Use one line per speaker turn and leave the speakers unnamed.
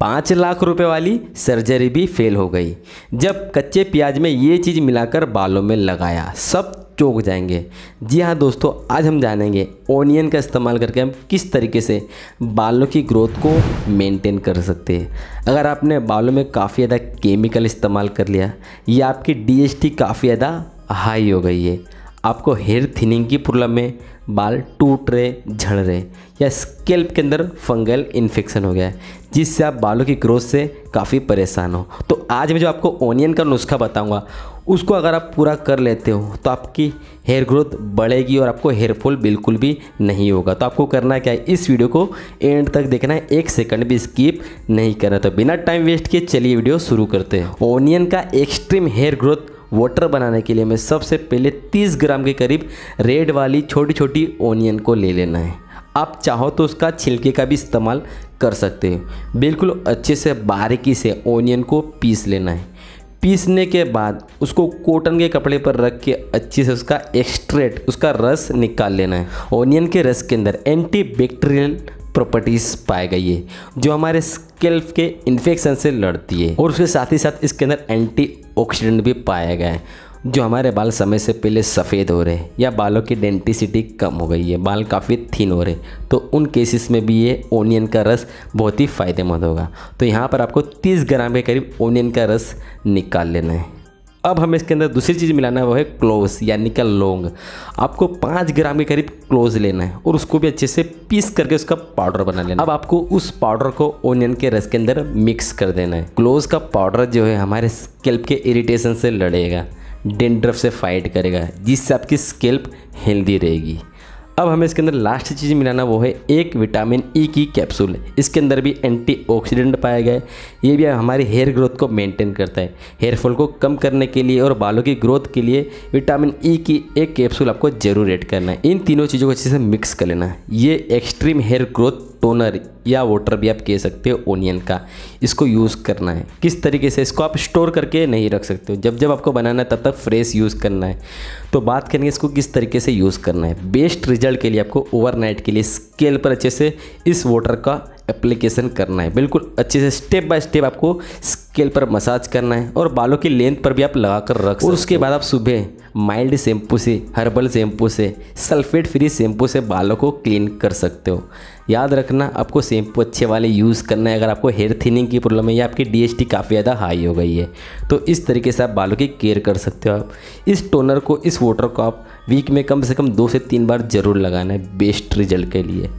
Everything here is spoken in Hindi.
पाँच लाख रुपए वाली सर्जरी भी फेल हो गई जब कच्चे प्याज में ये चीज़ मिलाकर बालों में लगाया सब चौक जाएंगे जी हाँ दोस्तों आज हम जानेंगे ओनियन का इस्तेमाल करके हम किस तरीके से बालों की ग्रोथ को मेंटेन कर सकते हैं अगर आपने बालों में काफ़ी ज़्यादा केमिकल इस्तेमाल कर लिया या आपकी डी काफ़ी ज़्यादा हाई हो गई है आपको हेयर थिनिंग की प्रॉब्लम है बाल टूट रहे झड़ रहे या स्केल्प के अंदर फंगल इन्फेक्शन हो गया है जिससे आप बालों की ग्रोथ से काफ़ी परेशान हो तो आज मैं जो आपको ओनियन का नुस्खा बताऊंगा उसको अगर आप पूरा कर लेते हो तो आपकी हेयर ग्रोथ बढ़ेगी और आपको हेयर फॉल बिल्कुल भी नहीं होगा तो आपको करना क्या है इस वीडियो को एंड तक देखना है एक सेकंड भी स्किप नहीं करना तो बिना टाइम वेस्ट किए चलिए वीडियो शुरू करते हैं ओनियन का एक्सट्रीम हेयर ग्रोथ वाटर बनाने के लिए हमें सबसे पहले 30 ग्राम के करीब रेड वाली छोटी छोटी ओनियन को ले लेना है आप चाहो तो उसका छिलके का भी इस्तेमाल कर सकते हो बिल्कुल अच्छे से बारीकी से ओनियन को पीस लेना है पीसने के बाद उसको कॉटन के कपड़े पर रख के अच्छे से उसका एक्स्ट्रेट उसका रस निकाल लेना है ओनियन के रस के अंदर एंटी बैक्टीरियल प्रॉपर्टीज़ गई है जो हमारे स्केल्प के इन्फेक्शन से लड़ती है और उसके साथ ही साथ इसके अंदर एंटी ऑक्सीडेंट भी पाया गया है जो हमारे बाल समय से पहले सफ़ेद हो रहे हैं या बालों की डेंटिसिटी कम हो गई है बाल काफ़ी थिन हो रहे तो उन केसेस में भी ये ओनियन का रस बहुत ही फ़ायदेमंद होगा तो यहाँ पर आपको 30 ग्राम के करीब ओनियन का रस निकाल लेना है अब हमें इसके अंदर दूसरी चीज़ मिलाना है वो है क्लोज यानी कि लौंग आपको पाँच ग्राम के करीब क्लोज लेना है और उसको भी अच्छे से पीस करके उसका पाउडर बना लेना अब आपको उस पाउडर को ओनियन के रस के अंदर मिक्स कर देना है क्लोज का पाउडर जो है हमारे स्केल्प के इरिटेशन से लड़ेगा डेंड्रफ से फाइट करेगा जिससे आपकी स्केल्प हेल्दी रहेगी अब हमें इसके अंदर लास्ट चीज़ मिलाना वो है एक विटामिन ई e की कैप्सूल इसके अंदर भी एंटीऑक्सीडेंट पाया गया है ये भी हमारे हेयर ग्रोथ को मेंटेन करता है हेयर फॉल को कम करने के लिए और बालों की ग्रोथ के लिए विटामिन ई e की एक कैप्सूल आपको जरूर एड करना है इन तीनों चीज़ों को अच्छे से मिक्स कर लेना ये एक्सट्रीम हेयर ग्रोथ टोनर या वाटर भी आप कह सकते हो ओनियन का इसको यूज़ करना है किस तरीके से इसको आप स्टोर करके नहीं रख सकते हो जब जब आपको बनाना है तब तक फ्रेश यूज़ करना है तो बात करेंगे इसको किस तरीके से यूज़ करना है बेस्ट रिजल्ट के लिए आपको ओवरनाइट के लिए स्केल पर अच्छे से इस वाटर का एप्लीकेशन करना है बिल्कुल अच्छे से स्टेप बाय स्टेप आपको स्केल पर मसाज करना है और बालों की लेंथ पर भी आप लगा कर रख और उसके बाद आप सुबह माइल्ड शैम्पू से हर्बल शैम्पू से सल्फेट फ्री शैम्पू से बालों को क्लीन कर सकते हो याद रखना आपको शैम्पू अच्छे वाले यूज़ करना है अगर आपको हेयर थिनिंग की प्रॉब्लम है या आपकी डीएसटी काफ़ी ज़्यादा हाई हो गई है तो इस तरीके से आप बालों की केयर कर सकते हो आप इस टोनर को इस वाटर को आप वीक में कम से कम दो से तीन बार ज़रूर लगाना है बेस्ट रिजल्ट के लिए